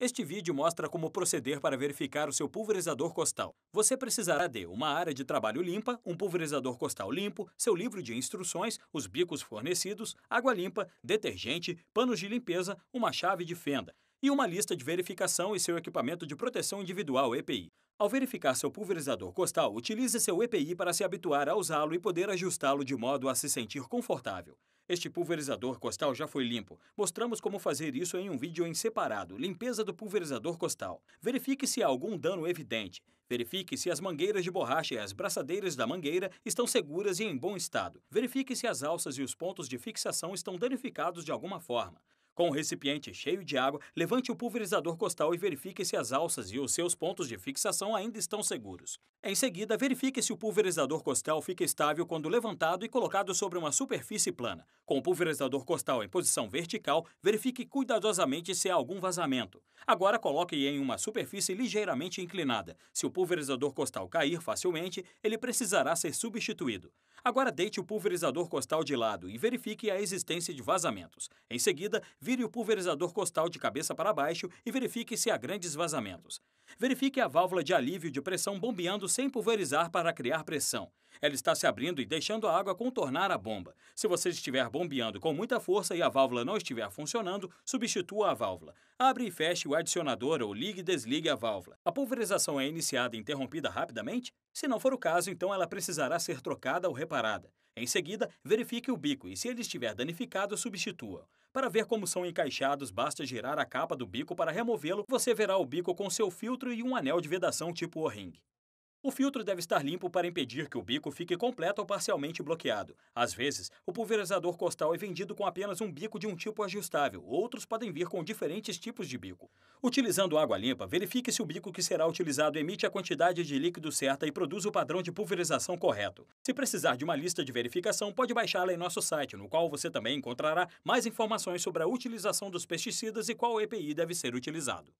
Este vídeo mostra como proceder para verificar o seu pulverizador costal. Você precisará de uma área de trabalho limpa, um pulverizador costal limpo, seu livro de instruções, os bicos fornecidos, água limpa, detergente, panos de limpeza, uma chave de fenda e uma lista de verificação e seu equipamento de proteção individual EPI. Ao verificar seu pulverizador costal, utilize seu EPI para se habituar a usá-lo e poder ajustá-lo de modo a se sentir confortável. Este pulverizador costal já foi limpo. Mostramos como fazer isso em um vídeo em separado, limpeza do pulverizador costal. Verifique se há algum dano evidente. Verifique se as mangueiras de borracha e as braçadeiras da mangueira estão seguras e em bom estado. Verifique se as alças e os pontos de fixação estão danificados de alguma forma. Com o recipiente cheio de água, levante o pulverizador costal e verifique se as alças e os seus pontos de fixação ainda estão seguros. Em seguida, verifique se o pulverizador costal fica estável quando levantado e colocado sobre uma superfície plana. Com o pulverizador costal em posição vertical, verifique cuidadosamente se há algum vazamento. Agora coloque em uma superfície ligeiramente inclinada. Se o pulverizador costal cair facilmente, ele precisará ser substituído. Agora deite o pulverizador costal de lado e verifique a existência de vazamentos. Em seguida, vire o pulverizador costal de cabeça para baixo e verifique se há grandes vazamentos. Verifique a válvula de alívio de pressão bombeando sem pulverizar para criar pressão. Ela está se abrindo e deixando a água contornar a bomba. Se você estiver bombeando com muita força e a válvula não estiver funcionando, substitua a válvula. Abre e feche o adicionador ou ligue e desligue a válvula. A pulverização é iniciada e interrompida rapidamente? Se não for o caso, então ela precisará ser trocada ou reparada. Em seguida, verifique o bico e, se ele estiver danificado, substitua. Para ver como são encaixados, basta girar a capa do bico para removê-lo. Você verá o bico com seu filtro e um anel de vedação tipo O-ring. O filtro deve estar limpo para impedir que o bico fique completo ou parcialmente bloqueado. Às vezes, o pulverizador costal é vendido com apenas um bico de um tipo ajustável, outros podem vir com diferentes tipos de bico. Utilizando água limpa, verifique se o bico que será utilizado emite a quantidade de líquido certa e produz o padrão de pulverização correto. Se precisar de uma lista de verificação, pode baixá-la em nosso site, no qual você também encontrará mais informações sobre a utilização dos pesticidas e qual EPI deve ser utilizado.